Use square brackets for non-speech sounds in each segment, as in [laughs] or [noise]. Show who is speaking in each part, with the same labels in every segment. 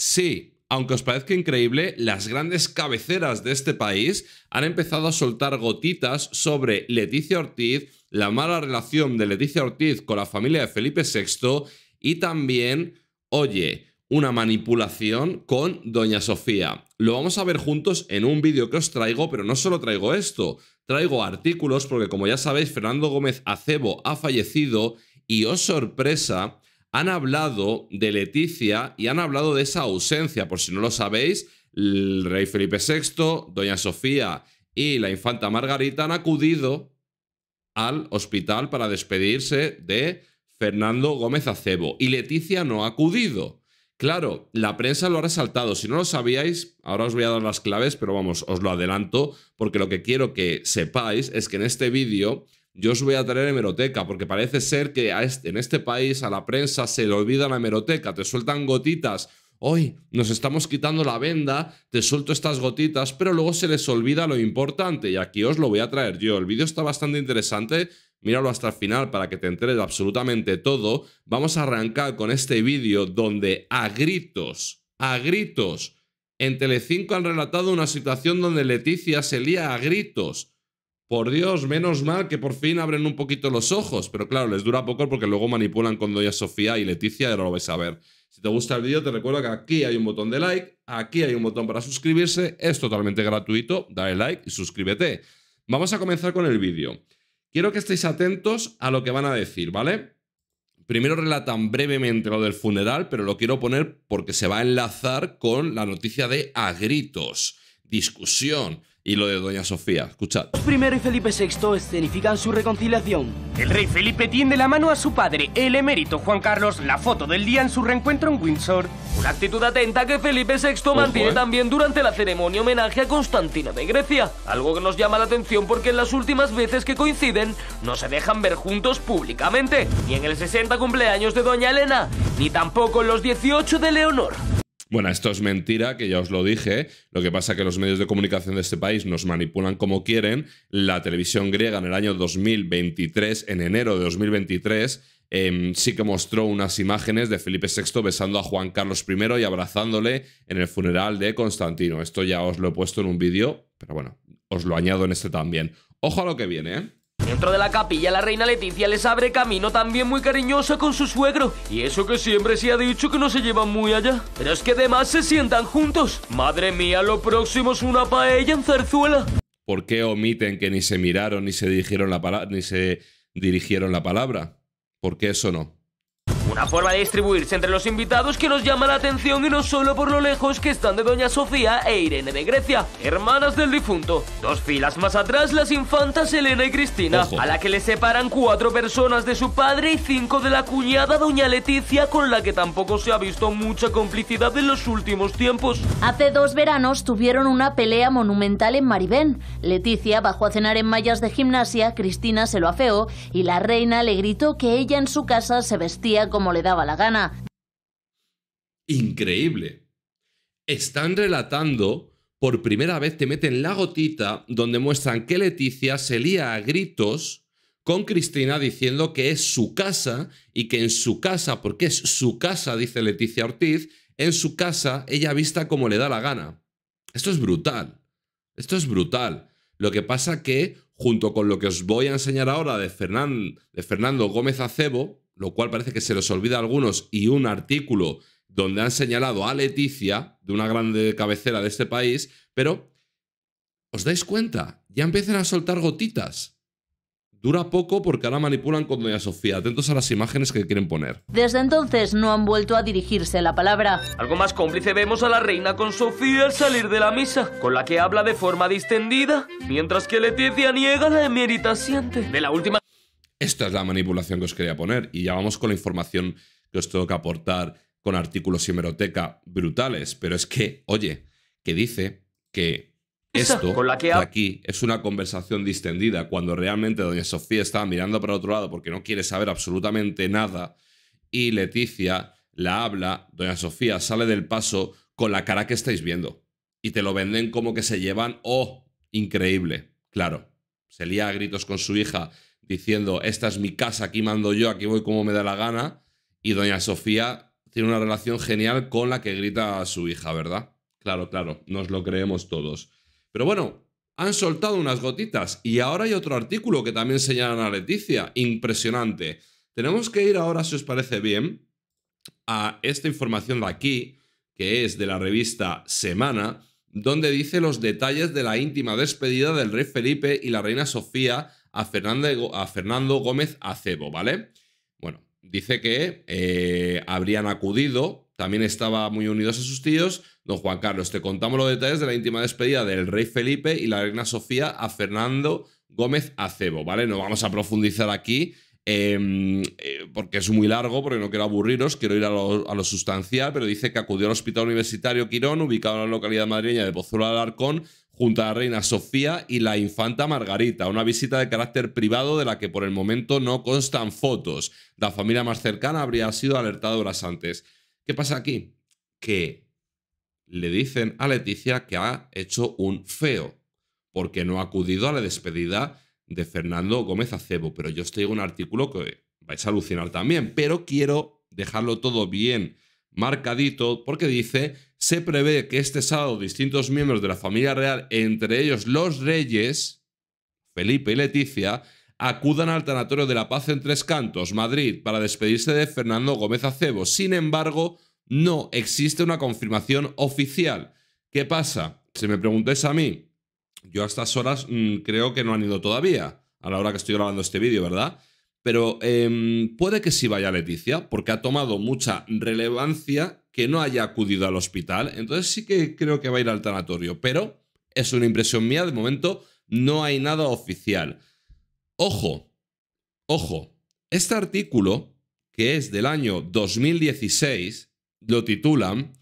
Speaker 1: Sí, aunque os parezca increíble, las grandes cabeceras de este país han empezado a soltar gotitas sobre Leticia Ortiz, la mala relación de Leticia Ortiz con la familia de Felipe VI y también, oye, una manipulación con Doña Sofía. Lo vamos a ver juntos en un vídeo que os traigo, pero no solo traigo esto, traigo artículos porque como ya sabéis, Fernando Gómez Acebo ha fallecido y, os oh sorpresa, han hablado de Leticia y han hablado de esa ausencia. Por si no lo sabéis, el rey Felipe VI, doña Sofía y la infanta Margarita han acudido al hospital para despedirse de Fernando Gómez Acebo y Leticia no ha acudido. Claro, la prensa lo ha resaltado. Si no lo sabíais, ahora os voy a dar las claves, pero vamos, os lo adelanto porque lo que quiero que sepáis es que en este vídeo yo os voy a traer hemeroteca, porque parece ser que en este país a la prensa se le olvida la hemeroteca, te sueltan gotitas. Hoy nos estamos quitando la venda, te suelto estas gotitas, pero luego se les olvida lo importante y aquí os lo voy a traer yo. El vídeo está bastante interesante, míralo hasta el final para que te enteres absolutamente todo. Vamos a arrancar con este vídeo donde a gritos, a gritos, en Telecinco han relatado una situación donde Leticia se lía a gritos por Dios, menos mal que por fin abren un poquito los ojos. Pero claro, les dura poco porque luego manipulan con Doña Sofía y Leticia y lo vais a ver. Si te gusta el vídeo, te recuerdo que aquí hay un botón de like, aquí hay un botón para suscribirse. Es totalmente gratuito. Dale like y suscríbete. Vamos a comenzar con el vídeo. Quiero que estéis atentos a lo que van a decir, ¿vale? Primero relatan brevemente lo del funeral, pero lo quiero poner porque se va a enlazar con la noticia de a gritos, discusión y lo de Doña Sofía. Escuchad.
Speaker 2: Primero y Felipe VI escenifican su reconciliación. El rey Felipe tiende la mano a su padre, el emérito Juan Carlos, la foto del día en su reencuentro en Windsor. Una actitud atenta que Felipe VI mantiene eh. también durante la ceremonia homenaje a Constantino de Grecia. Algo que nos llama la atención porque en las últimas veces que coinciden no se dejan ver juntos públicamente. Ni en el 60 cumpleaños de Doña Elena, ni tampoco en los 18 de Leonor.
Speaker 1: Bueno, esto es mentira, que ya os lo dije. Lo que pasa es que los medios de comunicación de este país nos manipulan como quieren. La televisión griega en el año 2023, en enero de 2023, em, sí que mostró unas imágenes de Felipe VI besando a Juan Carlos I y abrazándole en el funeral de Constantino. Esto ya os lo he puesto en un vídeo, pero bueno, os lo añado en este también. Ojo a lo que viene, ¿eh?
Speaker 2: Dentro de la capilla, la reina Leticia les abre camino también muy cariñosa con su suegro. Y eso que siempre se ha dicho que no se llevan muy allá. Pero es que además se sientan juntos. Madre mía, lo próximo es una paella en zarzuela.
Speaker 1: ¿Por qué omiten que ni se miraron ni se dirigieron la, ni se dirigieron la palabra? ¿Por qué eso no?
Speaker 2: Una forma de distribuirse entre los invitados que nos llama la atención y no solo por lo lejos que están de Doña Sofía e Irene de Grecia, hermanas del difunto. Dos filas más atrás las infantas Elena y Cristina, a la que le separan cuatro personas de su padre y cinco de la cuñada Doña Leticia, con la que tampoco se ha visto mucha complicidad en los últimos tiempos. Hace dos veranos tuvieron una pelea monumental en Maribén. Leticia bajó a cenar en mallas de gimnasia, Cristina se lo afeó y la reina le gritó que ella en su casa se vestía como le daba la gana.
Speaker 1: Increíble. Están relatando, por primera vez te meten la gotita donde muestran que Leticia se lía a gritos con Cristina diciendo que es su casa y que en su casa, porque es su casa, dice Leticia Ortiz, en su casa ella vista como le da la gana. Esto es brutal. Esto es brutal. Lo que pasa que, junto con lo que os voy a enseñar ahora de, de Fernando Gómez Acebo, lo cual parece que se los olvida a algunos, y un artículo donde han señalado a Leticia, de una grande cabecera de este país, pero ¿os dais cuenta? Ya empiezan a soltar gotitas. Dura poco porque ahora manipulan con Doña Sofía. Atentos a las imágenes que quieren poner.
Speaker 2: Desde entonces no han vuelto a dirigirse la palabra. Algo más cómplice vemos a la reina con Sofía al salir de la misa, con la que habla de forma distendida, mientras que Leticia niega
Speaker 1: la emerita
Speaker 2: siente de la última
Speaker 1: esta es la manipulación que os quería poner y ya vamos con la información que os tengo que aportar con artículos y hemeroteca brutales, pero es que, oye, que dice que esto de aquí es una conversación distendida cuando realmente doña Sofía estaba mirando para otro lado porque no quiere saber absolutamente nada y Leticia la habla, doña Sofía sale del paso con la cara que estáis viendo y te lo venden como que se llevan, oh, increíble, claro se lía a gritos con su hija diciendo, esta es mi casa, aquí mando yo, aquí voy como me da la gana. Y doña Sofía tiene una relación genial con la que grita a su hija, ¿verdad? Claro, claro, nos lo creemos todos. Pero bueno, han soltado unas gotitas y ahora hay otro artículo que también señalan a Leticia, impresionante. Tenemos que ir ahora, si os parece bien, a esta información de aquí, que es de la revista Semana, donde dice los detalles de la íntima despedida del rey Felipe y la reina Sofía a, Fernando, a Fernando Gómez Acebo, ¿vale? Bueno, dice que eh, habrían acudido, también estaba muy unidos a sus tíos, don Juan Carlos, te contamos los detalles de la íntima despedida del rey Felipe y la reina Sofía a Fernando Gómez Acebo, ¿vale? No vamos a profundizar aquí Em, eh, porque es muy largo, porque no quiero aburriros, quiero ir a lo, sustancial, pero dice que acudió al Hospital Universitario Quirón, ubicado en la localidad madrileña de Pozuelo de Alarcón, junto a la reina Sofía y la infanta Margarita, una visita de carácter privado de la que por el momento no constan fotos. La familia más cercana habría sido alertada horas antes. ¿Qué pasa aquí? Que le dicen a Leticia que ha hecho un feo, porque no ha acudido a la despedida de Fernando Gómez Acebo, pero yo os traigo un artículo que vais a alucinar también, pero quiero dejarlo todo bien marcadito porque dice, se prevé que este sábado distintos miembros de la familia real, entre ellos los reyes, Felipe y Leticia, acudan al Tanatorio de la Paz en Tres Cantos, Madrid, para despedirse de Fernando Gómez Acebo. Sin embargo, no existe una confirmación oficial. ¿Qué pasa? Si me preguntáis a mí, yo a estas horas mm, creo que no han ido todavía, a la hora que estoy grabando este vídeo, ¿verdad? Pero em, puede que sí vaya Leticia, porque ha tomado mucha relevancia que no haya acudido al hospital. Entonces sí que creo que va a ir al tanatorio, pero es una impresión mía. De momento no hay nada oficial. Ojo, ojo, este artículo, que es del año 2016, lo titulan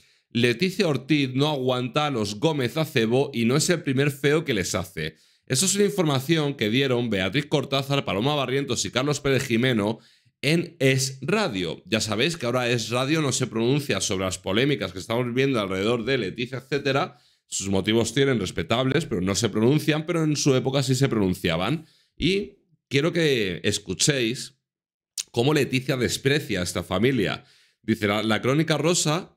Speaker 1: Leticia Ortiz no aguanta a los Gómez Acebo y no es el primer feo que les hace. Eso es una información que dieron Beatriz Cortázar, Paloma Barrientos y Carlos Pérez Jimeno en Es Radio. Ya sabéis que ahora Es Radio no se pronuncia sobre las polémicas que estamos viendo alrededor de Leticia, etc. Sus motivos tienen respetables, pero no se pronuncian, pero en su época sí se pronunciaban. Y quiero que escuchéis cómo Leticia desprecia a esta familia. Dice, la crónica rosa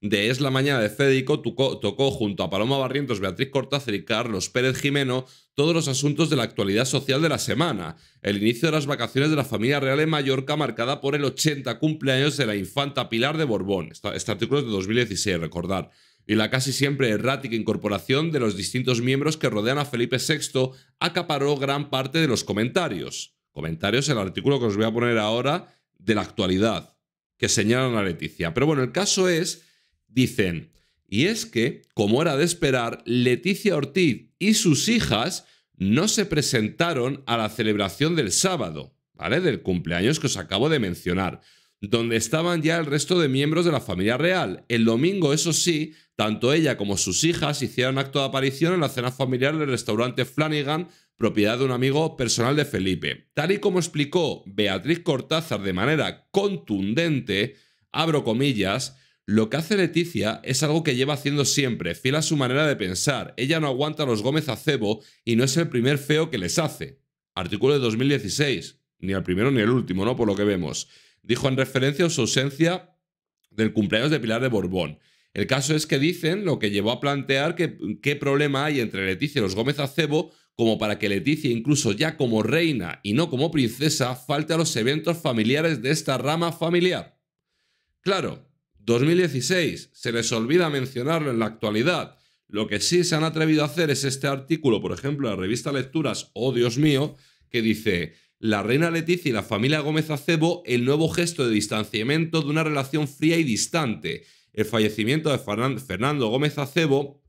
Speaker 1: de Es la Mañana de Fédico tocó, junto a Paloma Barrientos, Beatriz Cortázar y Carlos Pérez Jimeno todos los asuntos de la actualidad social de la semana. El inicio de las vacaciones de la familia real en Mallorca, marcada por el 80 cumpleaños de la infanta Pilar de Borbón. Este, este artículo es de 2016, recordar. Y la casi siempre errática incorporación de los distintos miembros que rodean a Felipe VI acaparó gran parte de los comentarios. Comentarios, el artículo que os voy a poner ahora de la actualidad que señalan a Leticia. Pero bueno, el caso es, dicen, y es que, como era de esperar, Leticia Ortiz y sus hijas no se presentaron a la celebración del sábado, ¿vale? Del cumpleaños que os acabo de mencionar donde estaban ya el resto de miembros de la familia real. El domingo, eso sí, tanto ella como sus hijas hicieron acto de aparición en la cena familiar del restaurante Flanagan, propiedad de un amigo personal de Felipe. Tal y como explicó Beatriz Cortázar de manera contundente, abro comillas, lo que hace Leticia es algo que lleva haciendo siempre, fiel a su manera de pensar. Ella no aguanta a los Gómez Acebo y no es el primer feo que les hace. Artículo de 2016. Ni el primero ni el último, ¿no? Por lo que vemos dijo en referencia a su ausencia del cumpleaños de Pilar de Borbón. El caso es que dicen lo que llevó a plantear que qué problema hay entre Leticia y los Gómez Acebo como para que Leticia, incluso ya como reina y no como princesa, falte a los eventos familiares de esta rama familiar. Claro, 2016, se les olvida mencionarlo en la actualidad. Lo que sí se han atrevido a hacer es este artículo, por ejemplo, la revista Lecturas, oh Dios mío, que dice, la reina Leticia y la familia Gómez Acebo el nuevo gesto de distanciamiento de una relación fría y distante. El fallecimiento de Fernando Gómez Acebo,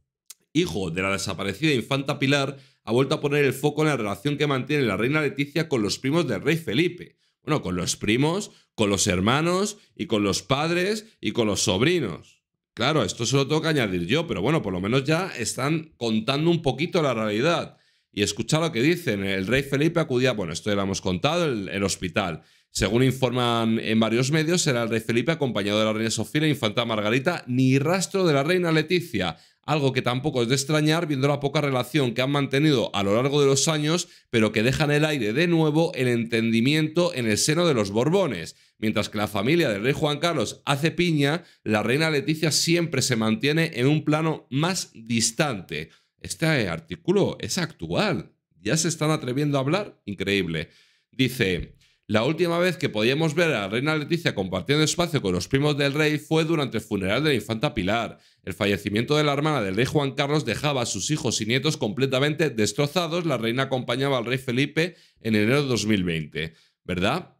Speaker 1: hijo de la desaparecida infanta Pilar, ha vuelto a poner el foco en la relación que mantiene la reina Leticia con los primos del rey Felipe. Bueno, con los primos, con los hermanos y con los padres y con los sobrinos. Claro, esto se lo tengo que añadir yo, pero bueno, por lo menos ya están contando un poquito la realidad. Y escucha lo que dicen. El rey Felipe acudía, bueno, esto ya lo hemos contado, el, hospital. Según informan en varios medios, era el rey Felipe acompañado de la reina Sofía, e infanta Margarita, ni rastro de la reina Leticia. Algo que tampoco es de extrañar viendo la poca relación que han mantenido a lo largo de los años, pero que deja en el aire de nuevo el entendimiento en el seno de los Borbones. Mientras que la familia del rey Juan Carlos hace piña, la reina Leticia siempre se mantiene en un plano más distante. Este artículo es actual. Ya se están atreviendo a hablar. Increíble. Dice, la última vez que podíamos ver a la reina Leticia compartiendo espacio con los primos del rey fue durante el funeral de la infanta Pilar. El fallecimiento de la hermana del rey Juan Carlos dejaba a sus hijos y nietos completamente destrozados. La reina acompañaba al rey Felipe en enero de 2020. ¿Verdad?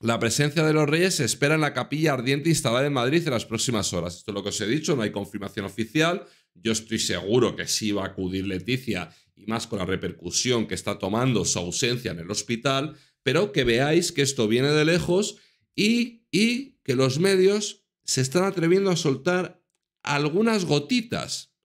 Speaker 1: La presencia de los reyes se espera en la capilla ardiente instalada en Madrid en las próximas horas. Esto es lo que os he dicho, no hay confirmación oficial. Yo estoy seguro que sí va a acudir Leticia y más con la repercusión que está tomando su ausencia en el hospital, pero que veáis que esto viene de lejos y, y que los medios se están atreviendo a soltar algunas gotitas.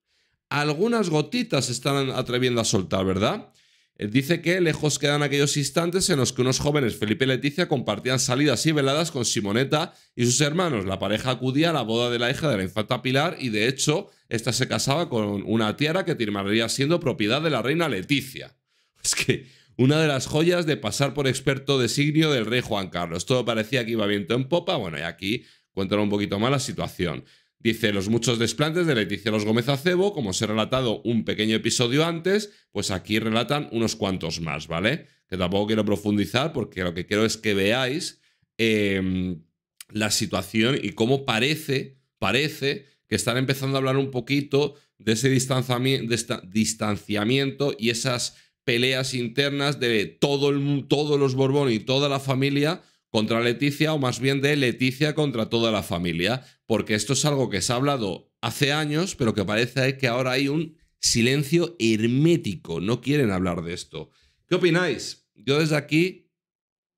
Speaker 1: Algunas gotitas se están atreviendo a soltar, ¿verdad? Eh, dice que lejos quedan aquellos instantes en los que unos jóvenes, Felipe y Leticia, compartían salidas y veladas con Simoneta y sus hermanos. La pareja acudía a la boda de la hija de la infanta Pilar y, de hecho, esta se casaba con una tiara que terminaría siendo propiedad de la reina Leticia. [laughs] Es que una de las joyas de pasar por experto designio del rey Juan Carlos. Todo parecía que iba viento en popa, bueno, y aquí cuéntame un poquito más la situación. Dice, los muchos desplantes de Leticia Los Gómez Acebo, como os he relatado un pequeño episodio antes, pues aquí relatan unos cuantos más, ¿vale? Que tampoco quiero profundizar porque lo que quiero es que veáis em, la situación y cómo parece, parece que están empezando a hablar un poquito de ese distanciamiento y esas peleas internas de todo el, todos los Borbón y toda la familia contra Leticia o más bien de Leticia contra toda la familia, porque esto es algo que se ha hablado hace años, pero que parece que ahora hay un silencio hermético, no quieren hablar de esto. ¿Qué opináis? Yo desde aquí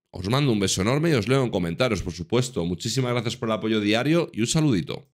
Speaker 1: os mando un beso enorme y os leo en comentarios, por supuesto. Muchísimas gracias por el apoyo diario y un saludito.